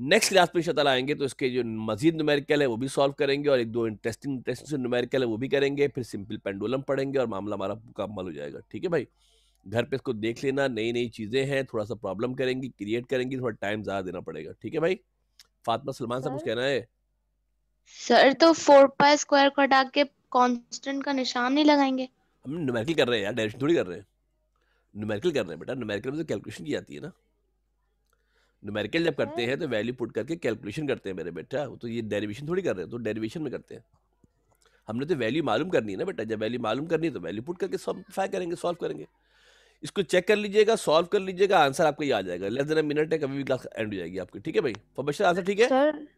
नेक्स्ट क्लास में शतल आएंगे तो इसके जो मजीद नुमेरिकल है वो भी सॉल्व करेंगे और एक दो इंटरेस्टिंग इंटरेस्टिंग नुमेरिकल है वो भी करेंगे फिर सिंपल पेंडुलम पढ़ेंगे और मामला हमारा मुकम्मल हो जाएगा ठीक है भाई घर पे इसको देख लेना नई नई चीज़ें हैं थोड़ा सा प्रॉब्लम करेंगी क्रिएट करेंगी थोड़ा टाइम ज़्यादा देना पड़ेगा ठीक है भाई फातिमा सलमान साहब कुछ कहना है सर तो फोर पाई स्क्वायर को हटा के कांस्टेंट का निशान नहीं लगाएंगे हम न्यूमेरिकल कर रहे हैं यार डायरेक्शन थोड़ी कर रहे हैं न्यूमेरिकल कर रहे हैं बेटा न्यूमेरिकल में तो कैलकुलेशन की जाती है ना न्यूमेरिकल जब करते हाँ। हैं तो वैल्यू पुट करके कैलकुलेशन करते हैं मेरे बेटा तो ये डेरिवेशन थोड़ी कर रहे हैं तो डेरिवेशन में करते हैं हमने तो वैल्यू मालूम करनी है ना बेटा जब वैल्यू मालूम करनी है तो वैल्यू पुट करके सॉल्फाई करेंगे सॉल्व करेंगे इसको चेक कर लीजिएगा सॉल्व कर लीजिएगा आंसर आपका ये आ जाएगा लेस देन मिनट है कभी भी क्लास एंड हो जाएगी आपकी ठीक है भाई फॉर्मेशन आंसर ठीक है